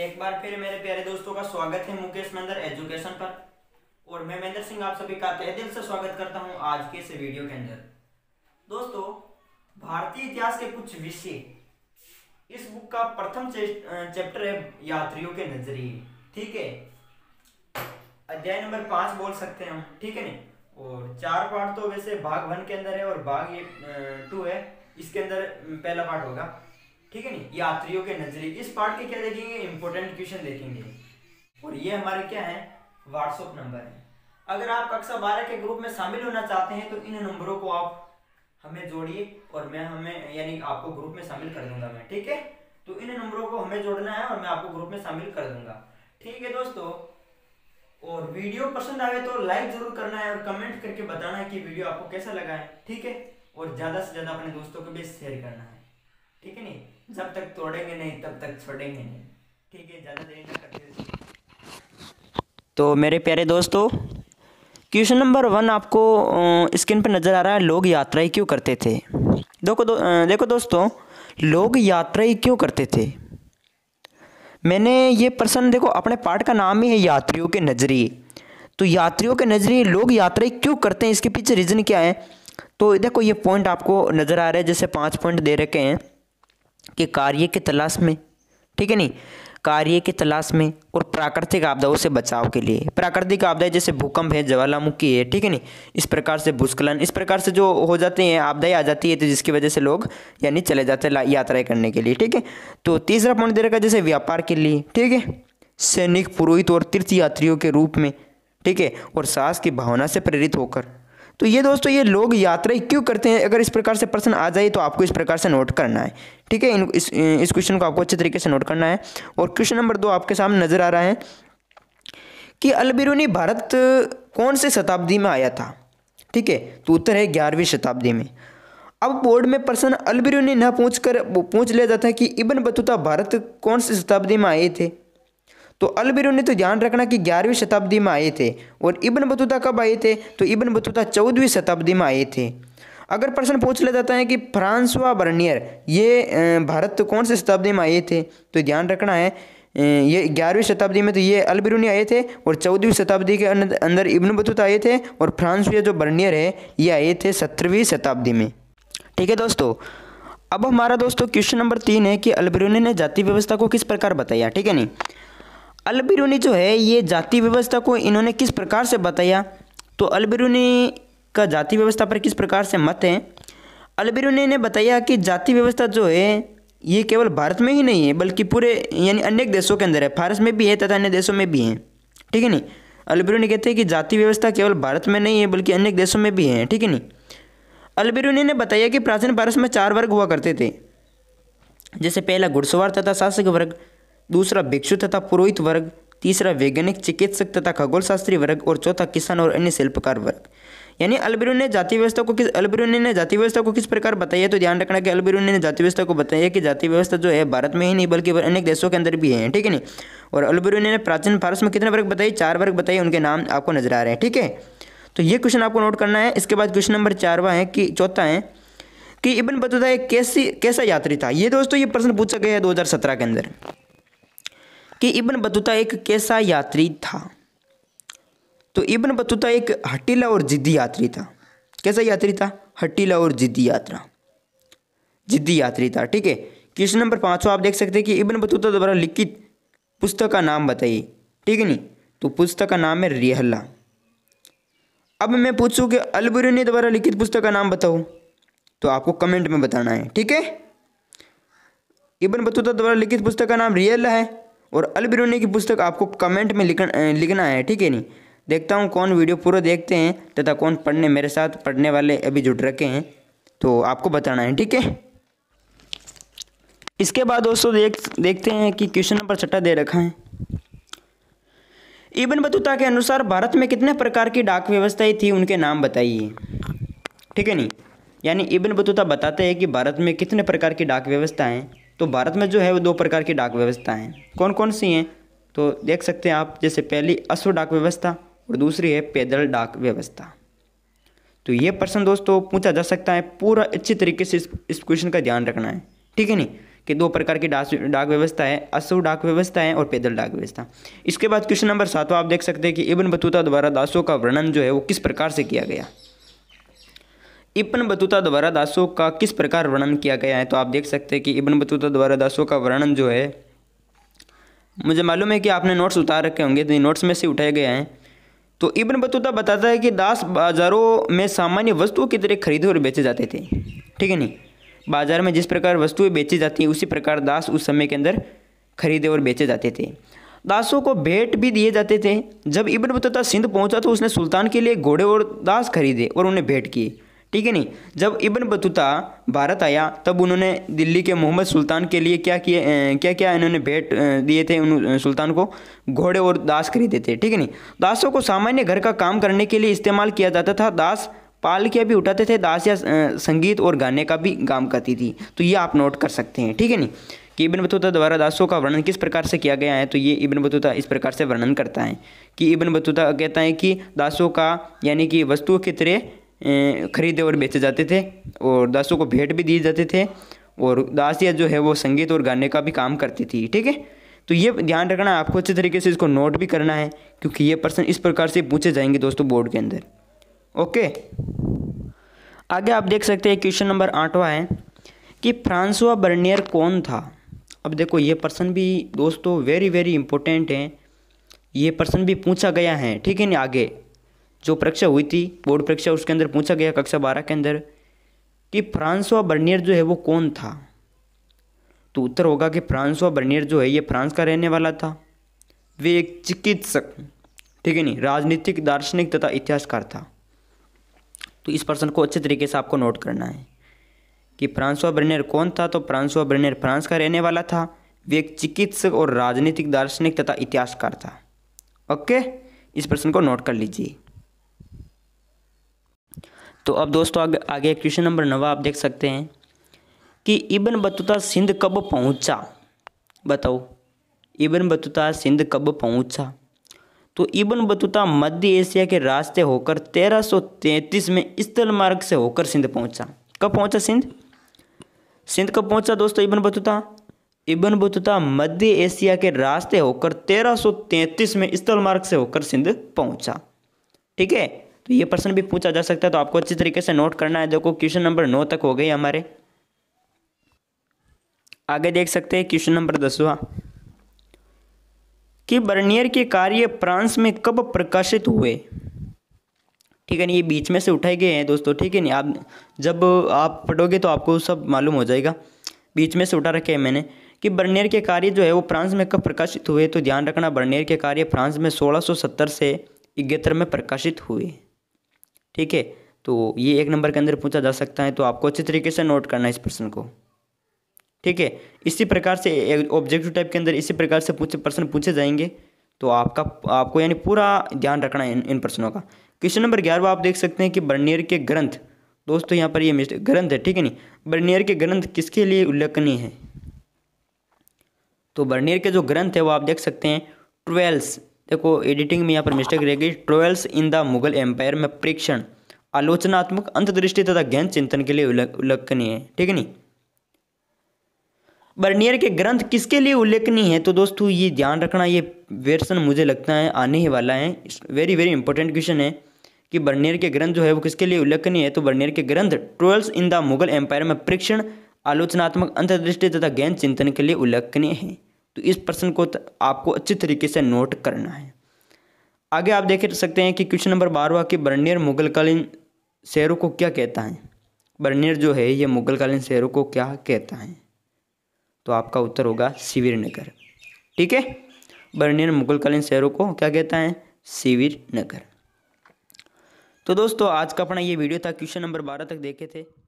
एक बार फिर मेरे प्यारे दोस्तों का स्वागत है मुकेश महेंद्र एजुकेशन पर और मैं महेंद्र सिंह आप सभी का तहे दिल से स्वागत करता हूं आज के इस वीडियो के अंदर दोस्तों भारतीय इतिहास के कुछ विषय इस बुक का प्रथम चैप्टर है यात्रियों के नजरिए ठीक है अध्याय नंबर पांच बोल सकते हैं हम ठीक है ना और चार पार्ट तो वैसे भाग वन के अंदर है और भाग ये टू है इसके अंदर पहला पार्ट होगा ठीक है नहीं यात्रियों के नजरिए इस पार्ट के क्या देखेंगे इंपॉर्टेंट क्वेश्चन देखेंगे और ये हमारे क्या है व्हाट्सअप नंबर है अगर आप कक्षा बारह के ग्रुप में शामिल होना चाहते हैं तो इन नंबरों को आप हमें जोड़िए और मैं हमें यानी आपको ग्रुप में शामिल कर दूंगा मैं ठीक है तो इन नंबरों को हमें जोड़ना है और मैं आपको ग्रुप में शामिल कर दूंगा ठीक है दोस्तों और वीडियो पसंद आए तो लाइक जरूर करना है और कमेंट करके बताना है कि वीडियो आपको कैसा लगा है ठीक है और ज़्यादा से ज़्यादा अपने दोस्तों को भी शेयर करना है ठीक है नहीं जब तक तोड़ेंगे नहीं तब तक छोड़ेंगे नहीं ठीक है ज़्यादा देर ना करते तो मेरे प्यारे दोस्तों क्वेश्चन नंबर वन आपको स्क्रीन पर नज़र आ रहा है लोग यात्राएं क्यों करते थे देखो दो, देखो दोस्तों लोग यात्राएं क्यों करते थे मैंने ये प्रश्न देखो अपने पाठ का नाम ही है यात्रियों के नज़रिए तो यात्रियों के नज़रिए लोग यात्राएं क्यों करते हैं इसके पीछे रीज़न क्या है तो देखो ये पॉइंट आपको नज़र आ रहा है जैसे पाँच पॉइंट दे रखे हैं कि कार्य की तलाश में ठीक है नहीं कार्य की तलाश में और प्राकृतिक आपदाओं से बचाव के लिए प्राकृतिक आपदाएं जैसे भूकंप है ज्वालामुखी है ठीक है नहीं इस प्रकार से भूस्खलन इस प्रकार से जो हो जाते हैं आपदाएं आ जाती है तो जिसकी वजह से लोग यानी चले जाते हैं यात्राएं करने के लिए ठीक है तो तीसरा पॉइंट दे रखा जैसे व्यापार के लिए ठीक है सैनिक पुरोहित और तीर्थ यात्रियों के रूप में ठीक है और साहस की भावना से प्रेरित होकर तो ये दोस्तों ये लोग यात्राएं क्यों करते हैं अगर इस प्रकार से प्रश्न आ जाए तो आपको इस प्रकार से नोट करना है ठीक है इन इस क्वेश्चन को आपको अच्छे तरीके से नोट करना है और क्वेश्चन नंबर दो आपके सामने नज़र आ रहा है कि अलबिरूनी भारत कौन से शताब्दी में आया था ठीक है तो उत्तर है ग्यारहवीं शताब्दी में अब बोर्ड में प्रश्न अलबिरूनी न पूछ कर पूछ लिया जाता है कि इबन बतूता भारत कौन से शताब्दी में आए थे तो अलबिरो ने तो ध्यान रखना कि ग्यारहवीं शताब्दी में आए थे और इबन बतूता कब आए थे तो इबन बतूता चौदहवीं शताब्दी में आए थे अगर प्रश्न पूछ लिया जाता है कि फ्रांसवा बर्नियर ये भारत तो कौन से शताब्दी में आए थे तो ध्यान रखना है ये ग्यारहवीं शताब्दी में तो ये अलबिरूनी आए थे और चौदहवीं शताब्दी के अंदर इब्न बतूता आए थे और फ्रांसवा जो बर्नियर है ये आए थे सत्रहवीं शताब्दी में ठीक है दोस्तों अब हमारा दोस्तों क्वेश्चन नंबर तीन है कि अलबिरूनी ने जाति व्यवस्था को किस प्रकार बताया ठीक है नहीं अलबिरूनी जो है ये जाति व्यवस्था को इन्होंने किस प्रकार से बताया तो अलबिरूनी का जाति व्यवस्था पर किस प्रकार से मत है अलबिरूनी ने बताया कि जाति व्यवस्था जो है ये केवल भारत में ही नहीं है बल्कि पूरे यानी अनेक देशों के अंदर है फारस में भी है तथा अन्य देशों में भी है ठीक है नहीं अलबिरूनी कहते हैं कि जाति व्यवस्था केवल भारत में नहीं है बल्कि अनेक देशों में भी है ठीक है नहीं अलबिरूनी ने बताया कि प्राचीन भारत में चार वर्ग हुआ करते थे जैसे पहला घुड़सवार तथा शासक वर्ग दूसरा भिक्षु तथा पुरोहित वर्ग तीसरा वैज्ञानिक चिकित्सक तथा खगोल शास्त्री वर्ग और चौथा किसान और अन्य शिल्पकार वर्ग यानी अलबिरुन ने जाति व्यवस्था को किस अलबिरुन ने जाति व्यवस्था को किस प्रकार बताया तो ध्यान रखना कि अलबिरूनी ने जाति व्यवस्था को बताया कि जाति व्यवस्था जो है भारत में ही नहीं बल्कि अनेक देशों के अंदर भी है ठीक है नी और अलबिरूनी ने प्राचीन फारस में कितने वर्ग बताए चार वर्ग बताए उनके नाम आपको नजर आ रहे हैं ठीक है तो ये क्वेश्चन आपको नोट करना है इसके बाद क्वेश्चन नंबर चारवा है कि चौथा है कि इबन बतूता एक कैसी कैसा यात्री था ये दोस्तों ये प्रश्न पूछा गया है दो के अंदर कि इब्न बतूता एक कैसा यात्री था तो इब्न बतूता एक हटीला और जिद्दी यात्री था कैसा यात्री था हटीला और जिद्दी यात्रा जिद्दी यात्री था ठीक है क्वेश्चन नंबर पाँचों आप देख सकते हैं कि इब्न बतूता द्वारा लिखित पुस्तक का नाम बताइए ठीक है नहीं तो पुस्तक का नाम है रिहला अब मैं पूछूं कि अलबरूनी द्वारा लिखित पुस्तक का नाम बताओ तो आपको कमेंट में बताना है ठीक है इबन बतूता द्वारा लिखित पुस्तक का नाम रियल है और अल बिरूनी की पुस्तक आपको कमेंट में लिखन, लिखना है ठीक है नहीं देखता हूँ कौन वीडियो पूरा देखते हैं तथा कौन पढ़ने मेरे साथ पढ़ने वाले अभी जुट रखे हैं तो आपको बताना है ठीक है इसके बाद दोस्तों देख देखते हैं कि क्वेश्चन नंबर छठा दे रखा है इबन बतूता के अनुसार भारत में कितने प्रकार की डाक व्यवस्थाएं थी उनके नाम बताइए ठीक है नहीं यानी इबन बतूता बताते हैं कि भारत में कितने प्रकार की डाक व्यवस्थाएं तो भारत में जो है वो दो प्रकार की डाक व्यवस्था हैं कौन कौन सी हैं तो देख सकते हैं आप जैसे पहली अश्व डाक व्यवस्था और दूसरी है पैदल डाक व्यवस्था तो ये प्रश्न दोस्तों पूछा जा सकता है पूरा अच्छी तरीके से इस क्वेश्चन का ध्यान रखना है ठीक है नहीं कि दो प्रकार की डाक व्यवस्था है अश्व डाक व्यवस्था है और पैदल डाक व्यवस्था इसके बाद क्वेश्चन नंबर सातवा आप देख सकते हैं कि इबन बतूता द्वारा दासों का वर्णन जो है वो किस प्रकार से किया गया इब्न बतूता द्वारा दासों का किस प्रकार वर्णन किया गया है तो आप देख सकते हैं कि इब्न बतूता द्वारा दासों का वर्णन जो है मुझे मालूम है कि आपने नोट्स उतार रखे होंगे तो नोट्स में से उठाए गए हैं तो इब्न बतूता बताता है कि दास बाज़ारों में सामान्य वस्तुओं की तरह खरीदे और बेचे जाते थे ठीक है नहीं बाज़ार में जिस प्रकार वस्तुएं बेची जाती हैं उसी प्रकार दास उस समय के अंदर खरीदे और बेचे जाते थे दासों को भेंट भी दिए जाते थे जब इब्न बतूता सिंध पहुंचा तो उसने सुल्तान के लिए घोड़े और दास खरीदे और उन्हें भेंट किए ठीक है नहीं जब इबन बतूता भारत आया तब उन्होंने दिल्ली के मोहम्मद सुल्तान के लिए क्या किए क्या क्या इन्होंने भेंट दिए थे उन सुल्तान को घोड़े और दास खरीदे थे ठीक है नहीं दासों को सामान्य घर का काम करने के लिए इस्तेमाल किया जाता था दास पालकियाँ भी उठाते थे दास या संगीत और गाने का भी काम करती थी तो ये आप नोट कर सकते हैं ठीक है नहीं कि इबन बतूता द्वारा दासों का वर्णन किस प्रकार से किया गया है तो ये इबन बतूता इस प्रकार से वर्णन करता है कि इबन बतूता कहता है कि दासों का यानी कि वस्तुओं की तरह खरीदे और बेचे जाते थे और दासों को भेंट भी दिए जाते थे और दासियाँ जो है वो संगीत और गाने का भी काम करती थी ठीक है तो ये ध्यान रखना आपको अच्छे तरीके से इसको नोट भी करना है क्योंकि ये पर्सन इस प्रकार से पूछे जाएंगे दोस्तों बोर्ड के अंदर ओके आगे आप देख सकते हैं क्वेश्चन नंबर आठवा है कि फ्रांसुआ बर्नियर कौन था अब देखो ये पर्सन भी दोस्तों वेरी वेरी इंपॉर्टेंट है ये पर्सन भी पूछा गया है ठीक है ना आगे जो परीक्षा हुई थी बोर्ड परीक्षा उसके अंदर पूछा गया कक्षा बारह के अंदर कि फ्रांसवा बर्नियर जो है वो कौन था तो उत्तर होगा कि फ्रांसवा बर्नियर जो है ये फ्रांस का रहने वाला था वे एक चिकित्सक ठीक है नहीं राजनीतिक दार्शनिक तथा इतिहासकार था तो इस प्रश्न को अच्छे तरीके से आपको नोट करना है कि फ्रांसवा बर्नियर कौन था तो फ्रांसवा बर्नियर फ्रांस का रहने वाला था वे एक चिकित्सक और राजनीतिक दार्शनिक तथा इतिहासकार था ओके इस प्रश्न को नोट कर लीजिए तो अब दोस्तों आगे आगे क्वेश्चन नंबर नवा आप देख सकते हैं कि इबन बतूता सिंध कब पहुंचा बताओ इबन बतूता सिंध कब पहुंचा तो इबन बतूता मध्य एशिया के रास्ते होकर 1333 में स्थल मार्ग से होकर सिंध पहुंचा कब पहुंचा सिंध सिंध कब पहुंचा दोस्तों इबन बतूता इबन बतूता मध्य एशिया के रास्ते होकर 1333 में स्थल मार्ग से होकर सिंध पहुंचा ठीक है तो ये प्रश्न भी पूछा जा सकता है तो आपको अच्छी तरीके से नोट करना है देखो क्वेश्चन नंबर नौ तक हो गए हमारे आगे देख सकते हैं क्वेश्चन नंबर दसवा कि बर्नियर के कार्य फ्रांस में कब प्रकाशित हुए ठीक है ना ये बीच में से उठाए गए हैं दोस्तों ठीक है ना आप जब आप पढ़ोगे तो आपको सब मालूम हो जाएगा बीच में से उठा रखे हैं मैंने कि बर्नियर के कार्य जो है वो फ्रांस में कब प्रकाशित हुए तो ध्यान रखना बर्नियर के कार्य फ्रांस में 1670 से इकहत्तर में प्रकाशित हुए ठीक है तो ये एक नंबर के अंदर पूछा जा सकता है तो आपको अच्छे तरीके से नोट करना है इस प्रश्न को ठीक है इसी प्रकार से ऑब्जेक्टिव टाइप के अंदर इसी प्रकार से पूछे प्रश्न पूछे जाएंगे तो आपका आपको यानी पूरा ध्यान रखना है इन, इन प्रश्नों का क्वेश्चन नंबर ग्यारह आप देख सकते हैं कि बर्नियर के ग्रंथ दोस्तों यहाँ पर ये ग्रंथ है ठीक है नहीं बर्नियर के ग्रंथ किसके लिए उल्लेखनीय है तो बर्नियर के जो ग्रंथ है वो आप देख सकते हैं ट्वेल्स देखो एडिटिंग में यहाँ पर मिस्टेक रहेगी travels in the Mughal Empire में प्रेक्षण आलोचनात्मक अंतदृष्टि तथा ज्ञान चिंतन के लिए उल्लेखनीय है ठीक है नहीं बर्नियर के ग्रंथ किसके लिए उल्लेखनीय है तो दोस्तों ये ध्यान रखना ये वेरसन मुझे लगता है आने ही वाला है वेरी वेरी इंपॉर्टेंट क्वेश्चन है कि बर्नियर के ग्रंथ जो है वो किसके लिए उल्लेखनीय है तो बर्नियर के ग्रंथ travels in the Mughal Empire में प्रेक्षण आलोचनात्मक अंतर्दृष्टि तथा ज्ञान चिंतन के लिए उल्लेखनीय है तो इस प्रश्न को आपको अच्छे तरीके से नोट करना है आगे आप देख सकते हैं कि क्वेश्चन नंबर बारवा के बर्नियर मुगलकालीन शहरों को क्या कहता है बर्नियर जो है ये मुगलकालीन शहरों को क्या कहता है तो आपका उत्तर होगा शिविर नगर ठीक है बर्नियर मुगलकालीन शहरों को क्या कहता है शिविर नगर तो दोस्तों आज का अपना ये वीडियो था क्वेश्चन नंबर बारह तक देखे थे